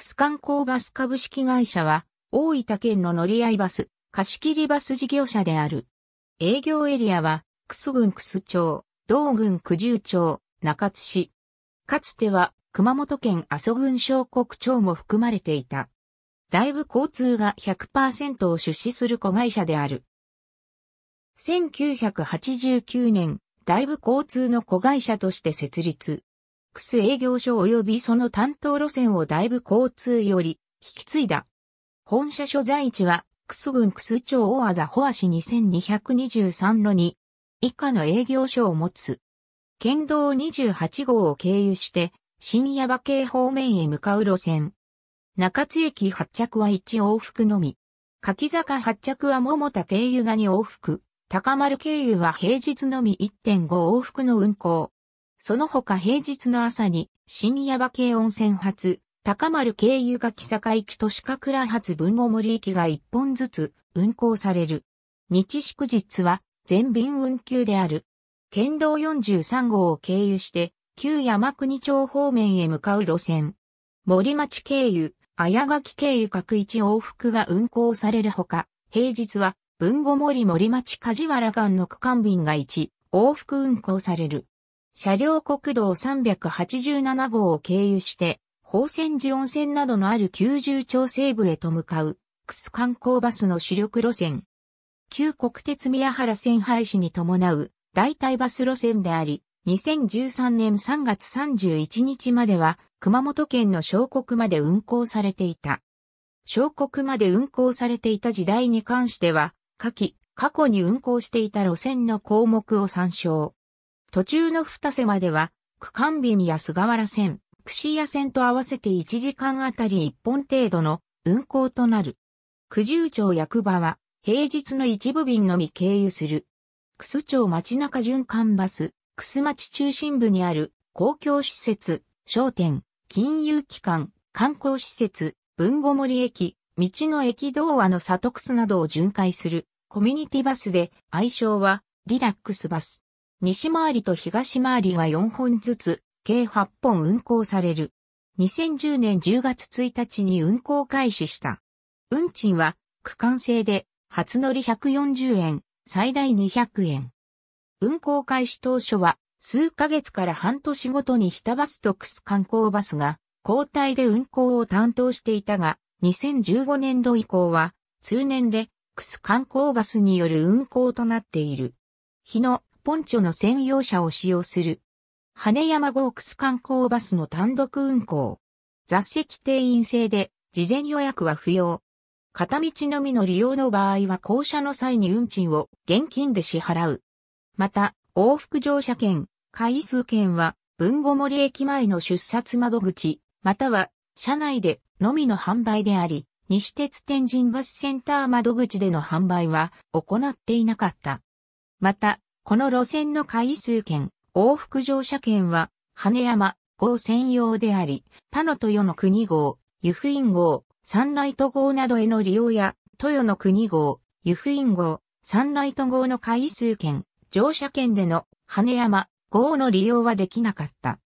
ス観光バス株式会社は、大分県の乗り合いバス、貸切バス事業者である。営業エリアは、楠郡ス町、道郡九十町、中津市。かつては、熊本県阿蘇郡小国町も含まれていた。い部交通が100%を出資する子会社である。1989年、外部交通の子会社として設立。クス営業所及びその担当路線を大部交通より引き継いだ。本社所在地は、クス郡クス町大アザホア市2223の2、以下の営業所を持つ。県道28号を経由して、新矢場系方面へ向かう路線。中津駅発着は1往復のみ。柿坂発着は桃田経由が2往復。高丸経由は平日のみ1.5往復の運行。その他平日の朝に、新山馬系温泉発、高丸経由が木坂行きと鹿倉発文後森行きが一本ずつ運行される。日祝日は全便運休である。県道43号を経由して、旧山国町方面へ向かう路線。森町経由、綾垣経由各一往復が運行されるほか、平日は文後森森町梶原間の区間便が一往復運行される。車両国道387号を経由して、宝泉寺温泉などのある九十町西部へと向かう、クス観光バスの主力路線。旧国鉄宮原線廃止に伴う代替バス路線であり、2013年3月31日までは熊本県の小国まで運行されていた。小国まで運行されていた時代に関しては、下記、過去に運行していた路線の項目を参照。途中の二瀬までは、区間便や菅原線、串屋線と合わせて1時間あたり1本程度の運行となる。九十町役場は、平日の一部便のみ経由する。楠町町中循環バス、楠町中心部にある公共施設、商店、金融機関、観光施設、文後森駅、道の駅童話の里楠などを巡回するコミュニティバスで愛称はリラックスバス。西回りと東回りが4本ずつ、計8本運行される。2010年10月1日に運行開始した。運賃は区間制で初乗り140円、最大200円。運行開始当初は数ヶ月から半年ごとに日田バスとクス観光バスが交代で運行を担当していたが、2015年度以降は通年でクス観光バスによる運行となっている。日野、ポンチョの専用車を使用する。羽山ゴークス観光バスの単独運行。雑席定員制で、事前予約は不要。片道のみの利用の場合は降車の際に運賃を現金で支払う。また、往復乗車券、回数券は、文後森駅前の出札窓口、または、車内でのみの販売であり、西鉄天神バスセンター窓口での販売は行っていなかった。また、この路線の回数券、往復乗車券は、羽山号専用であり、他の豊の国号、湯布院号、サンライト号などへの利用や、豊の国号、湯布院号、サンライト号の回数券、乗車券での羽山号の利用はできなかった。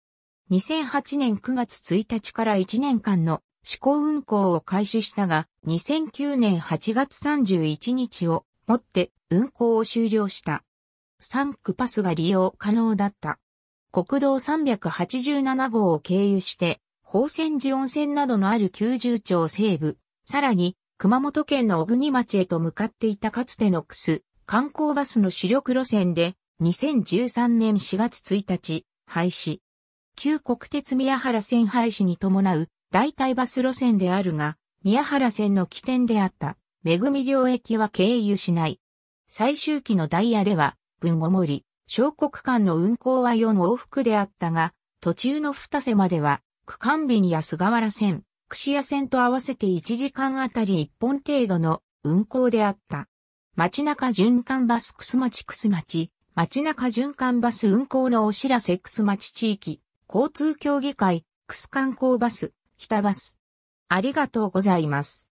2008年9月1日から1年間の試行運行を開始したが、2009年8月31日をもって運行を終了した。ン区パスが利用可能だった。国道387号を経由して、宝泉寺温泉などのある九十町西部、さらに熊本県の小国町へと向かっていたかつてのクス、観光バスの主力路線で、2013年4月1日、廃止。旧国鉄宮原線廃止に伴う代替バス路線であるが、宮原線の起点であった、恵み両駅は経由しない。最終期のダイヤでは、分後森、小国間の運行は4往復であったが、途中の二瀬までは、区間日にや菅原線、串屋線と合わせて1時間あたり1本程度の運行であった。街中循環バス楠町楠町、街中循環バス運行のお知らせ楠町地域、交通協議会、す観光バス、北バス。ありがとうございます。